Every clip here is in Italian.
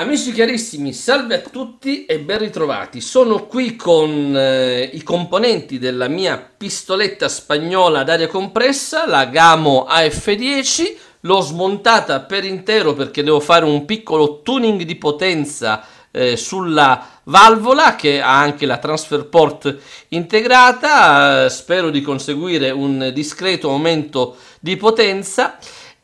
Amici carissimi, salve a tutti e ben ritrovati. Sono qui con eh, i componenti della mia pistoletta spagnola ad aria compressa, la Gamo AF10. L'ho smontata per intero perché devo fare un piccolo tuning di potenza eh, sulla valvola che ha anche la transfer port integrata. Eh, spero di conseguire un discreto aumento di potenza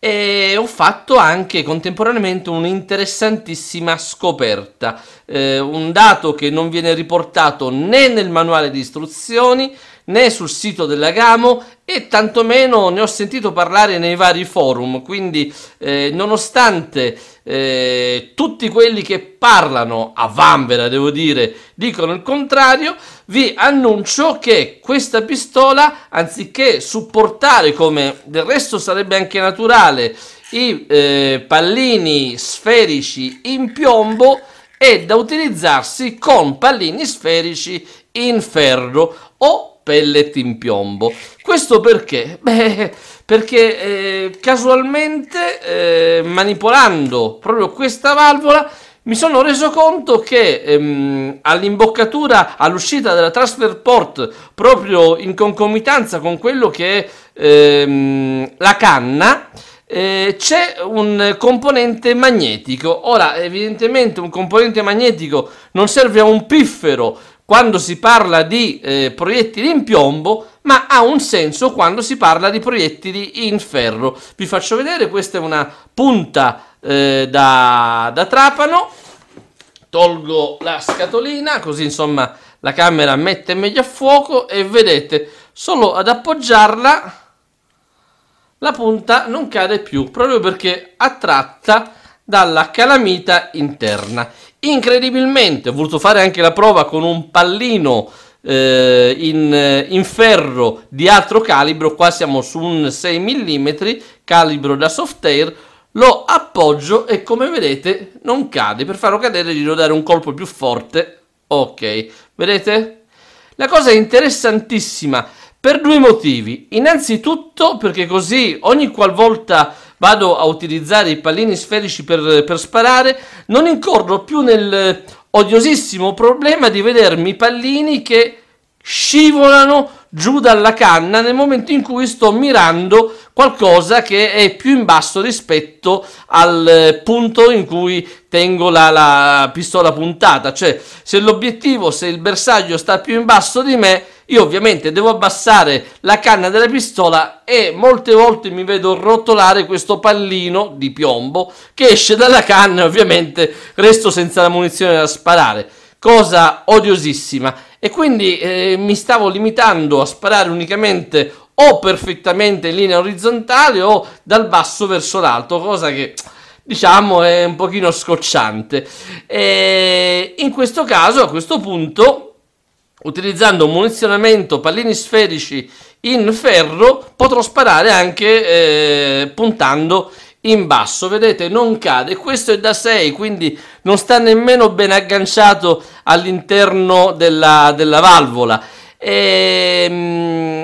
e ho fatto anche contemporaneamente un'interessantissima scoperta, eh, un dato che non viene riportato né nel manuale di istruzioni né sul sito della Gamo e tantomeno ne ho sentito parlare nei vari forum, quindi eh, nonostante eh, tutti quelli che parlano a vanvera, devo dire, dicono il contrario, vi annuncio che questa pistola, anziché supportare come del resto sarebbe anche naturale i eh, pallini sferici in piombo, è da utilizzarsi con pallini sferici in ferro o pellet in piombo. Questo perché? Beh, perché eh, casualmente eh, manipolando proprio questa valvola mi sono reso conto che ehm, all'imboccatura, all'uscita della transfer port, proprio in concomitanza con quello che è ehm, la canna, eh, c'è un componente magnetico. Ora, evidentemente un componente magnetico non serve a un piffero quando si parla di eh, proiettili in piombo, ma ha un senso quando si parla di proiettili in ferro. Vi faccio vedere, questa è una punta eh, da, da trapano, tolgo la scatolina, così insomma la camera mette meglio a fuoco e vedete, solo ad appoggiarla la punta non cade più, proprio perché attratta dalla calamita interna. Incredibilmente, ho voluto fare anche la prova con un pallino eh, in, eh, in, ferro di altro calibro, qua siamo su un 6 mm, calibro da soft air, lo appoggio e come vedete non cade, per farlo cadere gli devo dare un colpo più forte, ok, vedete? La cosa interessantissima per due motivi. Innanzitutto perché così ogni qualvolta vado a utilizzare i pallini sferici per, per sparare, non incorro più nel odiosissimo problema di vedermi i pallini che scivolano giù dalla canna nel momento in cui sto mirando qualcosa che è più in basso rispetto al punto in cui tengo la, la pistola puntata cioè se l'obiettivo se il bersaglio sta più in basso di me io ovviamente devo abbassare la canna della pistola e molte volte mi vedo rotolare questo pallino di piombo che esce dalla canna e ovviamente resto senza la munizione da sparare, cosa odiosissima. E quindi eh, mi stavo limitando a sparare unicamente o perfettamente in linea orizzontale o dal basso verso l'alto, cosa che diciamo è un pochino scocciante. E in questo caso, a questo punto, utilizzando un munizionamento pallini sferici in ferro potrò sparare anche eh, puntando in basso vedete non cade questo è da 6 quindi non sta nemmeno ben agganciato all'interno della, della valvola e, ehm,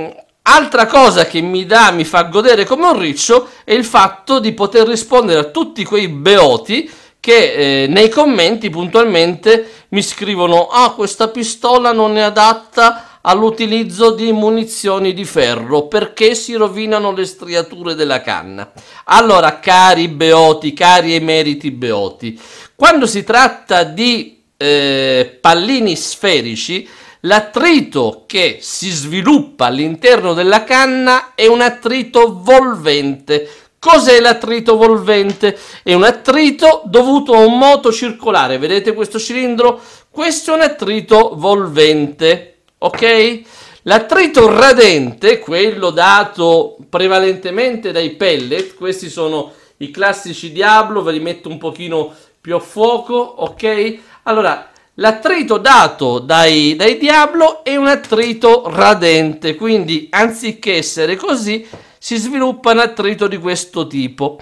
mh, altra cosa che mi dà mi fa godere come un riccio è il fatto di poter rispondere a tutti quei beoti che eh, nei commenti puntualmente mi scrivono ah questa pistola non è adatta all'utilizzo di munizioni di ferro perché si rovinano le striature della canna. Allora cari beoti, cari emeriti beoti, quando si tratta di eh, pallini sferici L'attrito che si sviluppa all'interno della canna è un attrito volvente, Cos'è l'attrito volvente? È un attrito dovuto a un moto circolare. Vedete questo cilindro? Questo è un attrito volvente, ok? L'attrito radente, quello dato prevalentemente dai pellet, questi sono i classici Diablo, ve li metto un pochino più a fuoco, ok? Allora, l'attrito dato dai, dai Diablo è un attrito radente, quindi anziché essere così, si sviluppa un attrito di questo tipo.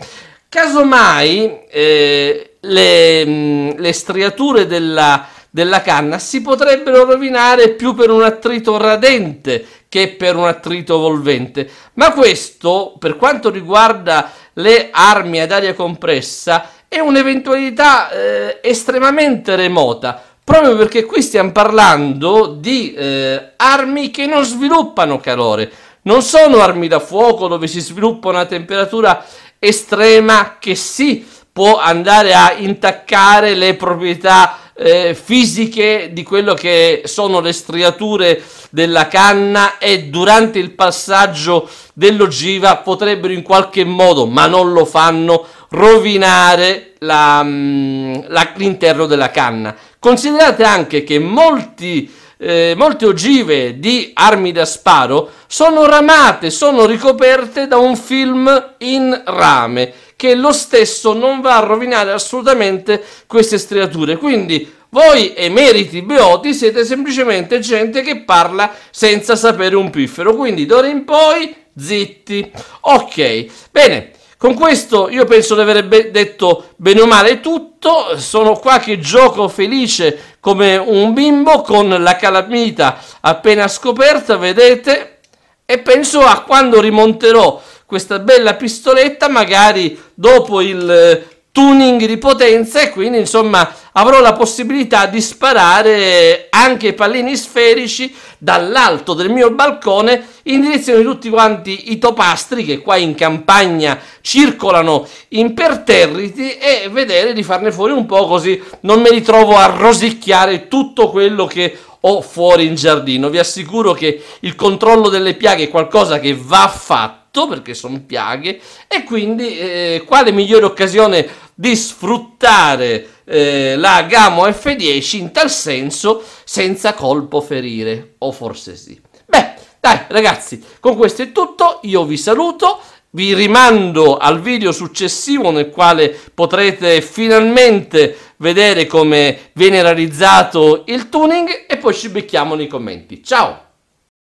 Casomai eh, le, mm, le, striature della, della canna si potrebbero rovinare più per un attrito radente che per un attrito volvente, ma questo per quanto riguarda le armi ad aria compressa è un'eventualità eh, estremamente remota, proprio perché qui stiamo parlando di eh, armi che non sviluppano calore. Non sono armi da fuoco dove si sviluppa una temperatura estrema che sì può andare a intaccare le proprietà eh, fisiche di quello che sono le striature della canna e durante il passaggio dell'ogiva potrebbero in qualche modo, ma non lo fanno, rovinare la, mm, la, l'interno della canna. Considerate anche che molti eh, molte ogive di armi da sparo sono ramate, sono ricoperte da un film in rame che lo stesso non va a rovinare assolutamente queste striature. Quindi voi emeriti beoti siete semplicemente gente che parla senza sapere un piffero, quindi d'ora in poi zitti. Ok, bene. Con questo io penso di aver be- detto bene o male tutto, sono qua che gioco felice come un bimbo con la calamita appena scoperta, vedete, e penso a quando rimonterò questa bella pistoletta magari dopo il tuning di potenza e quindi insomma avrò la possibilità di sparare anche pallini sferici dall'alto del mio balcone in direzione di tutti quanti i topastri che qua in campagna circolano imperterriti e vedere di farne fuori un po' così non me li trovo a rosicchiare tutto quello che ho fuori in giardino. Vi assicuro che il controllo delle piaghe è qualcosa che va fatto perché sono piaghe e quindi eh, quale migliore occasione di sfruttare eh, la Gamo F10 in tal senso senza colpo ferire, o forse sì. Beh, dai ragazzi, con questo è tutto, io vi saluto, vi rimando al video successivo nel quale potrete finalmente vedere come viene realizzato il tuning e poi ci becchiamo nei commenti. Ciao!